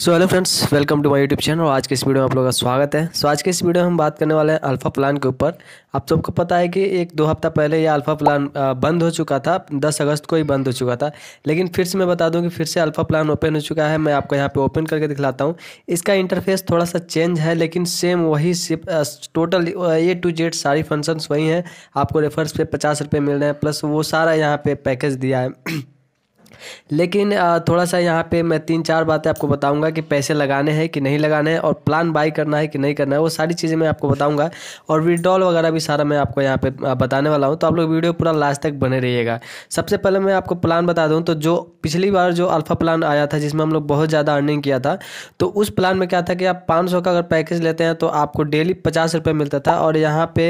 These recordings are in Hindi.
so hello friends welcome to my YouTube channel और आज के इस वीडियो में आप लोगों का स्वागत है सो so, आज के इस वीडियो में हम बात करने वाले हैं अल्फ़ा प्लान के ऊपर आप सबको पता है कि एक दो हफ्ता पहले यह अल्फ़ा प्लान बंद हो चुका था 10 अगस्त को ही बंद हो चुका था लेकिन फिर से मैं बता दूं कि फिर से अल्फ़ा प्लान ओपन हो चुका है मैं आपको यहाँ पर ओपन करके दिखलाता हूँ इसका इंटरफेस थोड़ा सा चेंज है लेकिन सेम वही टोटल ए टू जेड सारी फंक्शंस वही हैं आपको रेफर्स पे पचास रुपये मिल रहे हैं प्लस वो सारा यहाँ पर पैकेज दिया है लेकिन थोड़ा सा यहाँ पे मैं तीन चार बातें आपको बताऊंगा कि पैसे लगाने हैं कि नहीं लगाने हैं और प्लान बाई करना है कि नहीं करना है वो सारी चीज़ें मैं आपको बताऊंगा और विड्रॉल वगैरह भी सारा मैं आपको यहाँ पे बताने वाला हूँ तो आप लोग वीडियो पूरा लास्ट तक बने रहिएगा सबसे पहले मैं आपको प्लान बता दूँ तो जो पिछली बार जो अल्फ़ा प्लान आया था जिसमें हम लोग बहुत ज़्यादा अर्निंग किया था तो उस प्लान में क्या था कि आप पाँच का अगर पैकेज लेते हैं तो आपको डेली पचास रुपये मिलता था और यहाँ पे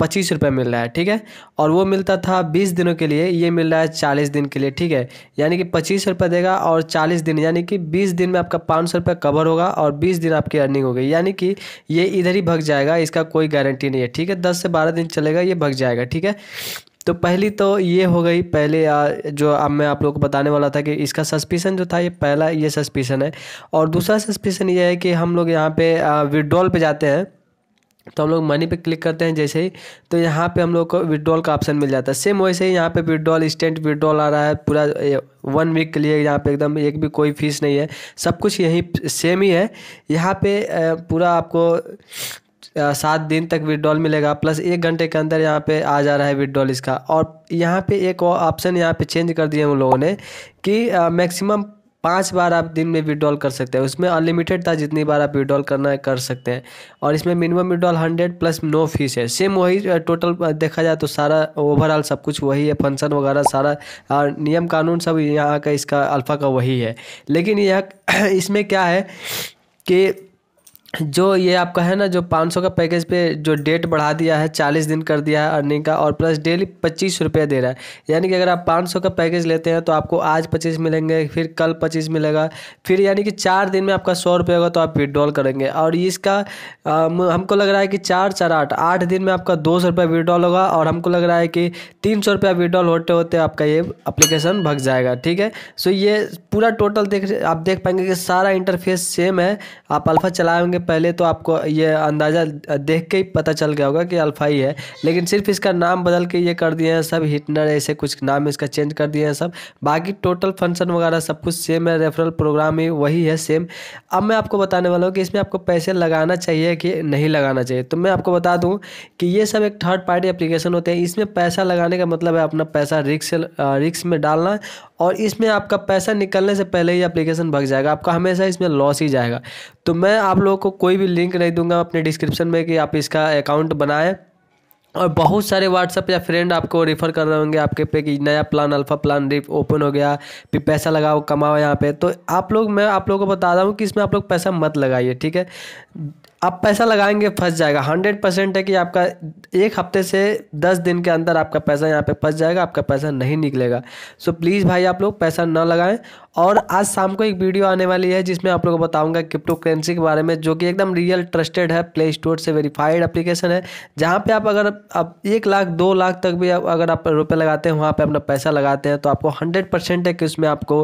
पच्चीस मिल रहा है ठीक है और वो मिलता था बीस दिनों के लिए ये मिल रहा है चालीस दिन के लिए ठीक है यानी कि पच्चीस रुपये देगा और चालीस दिन यानी कि बीस दिन में आपका पाँच सौ रुपये कवर होगा और बीस दिन आपकी अर्निंग होगी यानी कि ये इधर ही भग जाएगा इसका कोई गारंटी नहीं है ठीक है दस से बारह दिन चलेगा ये भग जाएगा ठीक है तो पहली तो ये हो गई पहले जो अब मैं आप लोग को बताने वाला था कि इसका सस्पिशन जो था ये पहला ये सस्पिशन है और दूसरा सस्पिशन ये है कि हम लोग यहाँ पे विड्रॉल पे जाते हैं तो हम लोग मनी पे क्लिक करते हैं जैसे ही तो यहाँ पे हम लोग को विड्रॉल का ऑप्शन मिल जाता है सेम वैसे ही यहाँ पे विड्रॉल इंस्टेंट विड्रॉल आ रहा है पूरा वन वीक के लिए यहाँ पे एकदम एक भी कोई फीस नहीं है सब कुछ यहीं सेम ही है यहाँ पे पूरा आपको सात दिन तक विड्रॉल मिलेगा प्लस एक घंटे के अंदर यहाँ पे आ जा रहा है विड्रॉल इसका और यहाँ पे एक ऑप्शन यहाँ पे चेंज कर दिए उन लोगों ने कि मैक्सिमम पाँच बार आप दिन में विड्रॉल कर सकते हैं उसमें अनलिमिटेड था जितनी बार आप विड्रॉल करना है कर सकते हैं और इसमें minimum withdrawal hundred plus no fee है सेम वही टोटल देखा जाए तो सारा ओवरऑल सब कुछ वही है फंक्शन वगैरह सारा और नियम कानून सब यहाँ का इसका अल्फ़ा का वही है लेकिन यह इसमें क्या है कि जो ये आपका है ना जो पाँच सौ का पैकेज पे जो डेट बढ़ा दिया है चालीस दिन कर दिया है अर्निंग का और प्लस डेली पच्चीस रुपये दे रहा है यानी कि अगर आप पाँच सौ का पैकेज लेते हैं तो आपको आज पच्चीस मिलेंगे फिर कल पच्चीस मिलेगा फिर यानी कि चार दिन में आपका सौ रुपये होगा तो आप विड्रॉल करेंगे और इसका आ, हमको लग रहा है कि चार चार आठ आठ दिन में आपका दो सौ विड्रॉल होगा और हमको लग रहा है कि तीन सौ रुपया विड्रॉल होते होते आपका ये अप्लीकेशन भग जाएगा ठीक है सो ये पूरा टोटल देख आप देख पाएंगे कि सारा इंटरफेस सेम है आप अल्फ़ा चलाएंगे पहले तो आपको ये अंदाज़ा देख के ही पता चल गया होगा कि अल्फाई है लेकिन सिर्फ इसका नाम बदल के ये कर दिए हैं सब हिटनर ऐसे कुछ नाम इसका चेंज कर दिए हैं सब बाकी टोटल फंक्शन वगैरह सब कुछ सेम है रेफरल प्रोग्राम ही वही है सेम अब मैं आपको बताने वाला हूँ कि इसमें आपको पैसे लगाना चाहिए कि नहीं लगाना चाहिए तो मैं आपको बता दूँ कि ये सब एक थर्ड पार्टी अप्लीकेशन होते हैं इसमें पैसा लगाने का मतलब है अपना पैसा रिक्स रिक्स में डालना और इसमें आपका पैसा निकलने से पहले ही एप्लीकेशन भग जाएगा आपका हमेशा इसमें लॉस ही जाएगा तो मैं आप लोगों को कोई भी लिंक नहीं दूंगा अपने डिस्क्रिप्शन में कि आप इसका अकाउंट बनाएं और बहुत सारे व्हाट्सअप या फ्रेंड आपको रिफ़र कर रहे होंगे आपके पे कि नया प्लान अल्फ़ा प्लान ओपन हो गया फिर पैसा लगाओ कमाओ यहाँ पे तो आप लोग मैं आप लोगों को बता रहा हूँ कि इसमें आप लोग पैसा मत लगाइए ठीक है आप पैसा लगाएंगे फंस जाएगा हंड्रेड परसेंट है कि आपका एक हफ्ते से दस दिन के अंदर आपका पैसा यहाँ पे फंस जाएगा आपका पैसा नहीं निकलेगा सो प्लीज़ भाई आप लोग पैसा ना लगाएं और आज शाम को एक वीडियो आने वाली है जिसमें आप लोगों को बताऊंगा क्रिप्टो करेंसी के बारे में जो कि एकदम रियल ट्रस्टेड है प्ले स्टोर से वेरीफाइड एप्लीकेशन है जहाँ पे आप अगर आप एक लाख दो लाख तक भी अगर आप रुपये लगाते हैं वहाँ पे अपना पैसा लगाते हैं तो आपको हंड्रेड परसेंट है कि उसमें आपको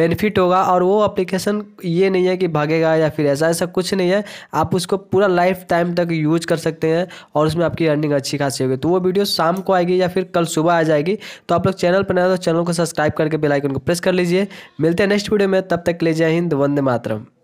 बेनिफिट होगा और वो अप्लीकेशन ये नहीं है कि भागेगा या फिर ऐसा ऐसा कुछ नहीं है आप उसको पूरा लाइफ टाइम तक यूज कर सकते हैं और उसमें आपकी अर्निंग अच्छी खासी होगी तो वो वीडियो शाम को आएगी या फिर कल सुबह आ जाएगी तो आप लोग चैनल पर नए तो चैनल को सब्सक्राइब करके बेलाइकन को प्रेस कर लीजिए मिलते मिलते हैं नेक्स्ट वीडियो में तब तक ले जय हिंद वंदे मातरम